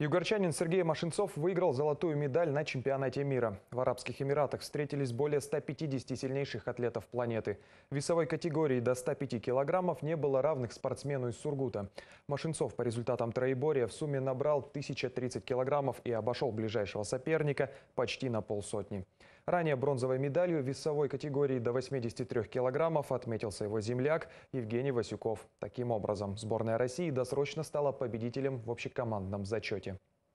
Югорчанин Сергей Машинцов выиграл золотую медаль на чемпионате мира. В Арабских Эмиратах встретились более 150 сильнейших атлетов планеты. В весовой категории до 105 килограммов не было равных спортсмену из Сургута. Машинцов по результатам троеборья в сумме набрал 1030 килограммов и обошел ближайшего соперника почти на полсотни. Ранее бронзовой медалью в весовой категории до 83 килограммов отметился его земляк Евгений Васюков. Таким образом, сборная России досрочно стала победителем в общекомандном зачете.